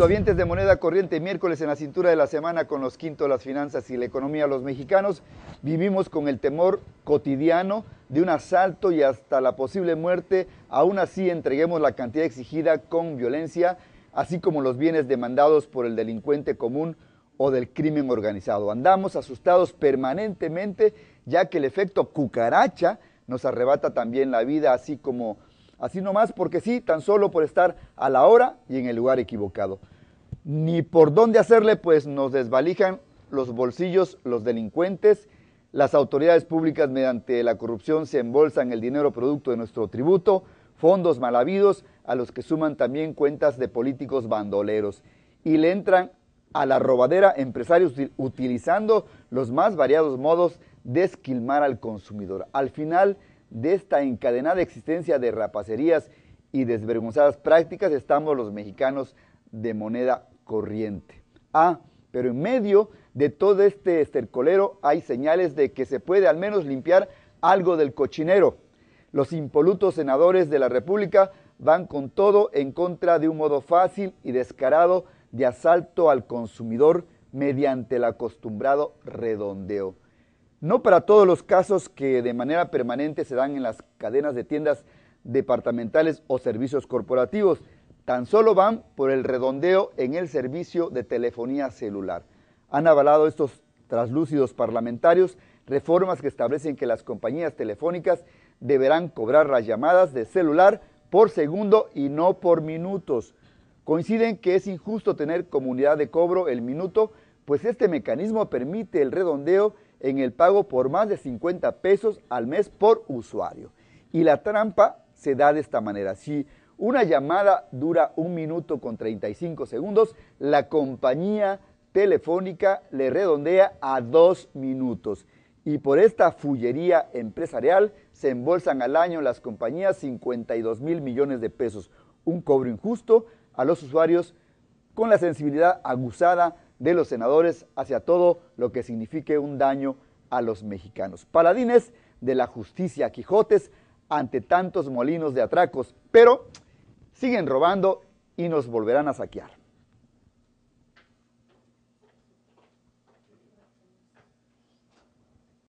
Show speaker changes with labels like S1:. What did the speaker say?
S1: Cuentavientes de moneda corriente, miércoles en la cintura de la semana con los quintos, las finanzas y la economía. Los mexicanos vivimos con el temor cotidiano de un asalto y hasta la posible muerte. Aún así, entreguemos la cantidad exigida con violencia, así como los bienes demandados por el delincuente común o del crimen organizado. Andamos asustados permanentemente, ya que el efecto cucaracha nos arrebata también la vida, así como así nomás porque sí, tan solo por estar a la hora y en el lugar equivocado. Ni por dónde hacerle, pues nos desvalijan los bolsillos los delincuentes, las autoridades públicas mediante la corrupción se embolsan el dinero producto de nuestro tributo, fondos mal habidos a los que suman también cuentas de políticos bandoleros y le entran a la robadera empresarios utilizando los más variados modos de esquilmar al consumidor. Al final de esta encadenada existencia de rapacerías y desvergonzadas prácticas estamos los mexicanos de moneda corriente. Ah, pero en medio de todo este estercolero hay señales de que se puede al menos limpiar algo del cochinero. Los impolutos senadores de la República van con todo en contra de un modo fácil y descarado de asalto al consumidor mediante el acostumbrado redondeo. No para todos los casos que de manera permanente se dan en las cadenas de tiendas departamentales o servicios corporativos, tan solo van por el redondeo en el servicio de telefonía celular. Han avalado estos traslúcidos parlamentarios reformas que establecen que las compañías telefónicas deberán cobrar las llamadas de celular por segundo y no por minutos. Coinciden que es injusto tener comunidad de cobro el minuto, pues este mecanismo permite el redondeo en el pago por más de 50 pesos al mes por usuario. Y la trampa se da de esta manera. Si una llamada dura un minuto con 35 segundos, la compañía telefónica le redondea a dos minutos. Y por esta fullería empresarial se embolsan al año las compañías 52 mil millones de pesos, un cobro injusto a los usuarios con la sensibilidad aguzada de los senadores hacia todo lo que signifique un daño a los mexicanos. Paladines de la justicia, Quijotes ante tantos molinos de atracos, pero siguen robando y nos volverán a saquear.